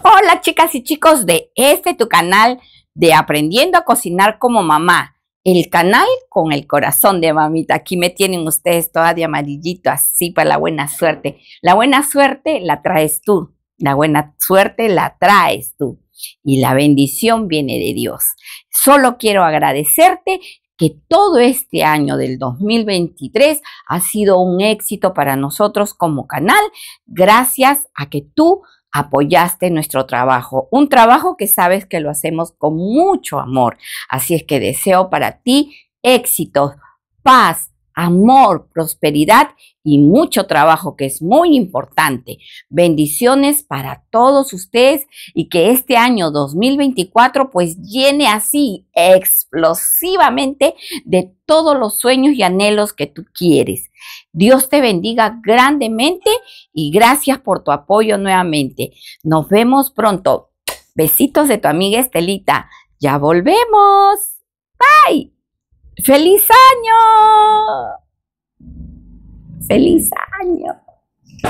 Hola chicas y chicos de este tu canal de Aprendiendo a Cocinar como Mamá. El canal con el corazón de mamita. Aquí me tienen ustedes toda de amarillito, así para la buena suerte. La buena suerte la traes tú. La buena suerte la traes tú. Y la bendición viene de Dios. Solo quiero agradecerte que todo este año del 2023 ha sido un éxito para nosotros como canal, gracias a que tú apoyaste nuestro trabajo, un trabajo que sabes que lo hacemos con mucho amor. Así es que deseo para ti éxitos, paz, amor, prosperidad y mucho trabajo, que es muy importante. Bendiciones para todos ustedes y que este año 2024 pues llene así explosivamente de todos los sueños y anhelos que tú quieres. Dios te bendiga grandemente y gracias por tu apoyo nuevamente. Nos vemos pronto. Besitos de tu amiga Estelita. Ya volvemos. ¡Feliz año! ¡Feliz año!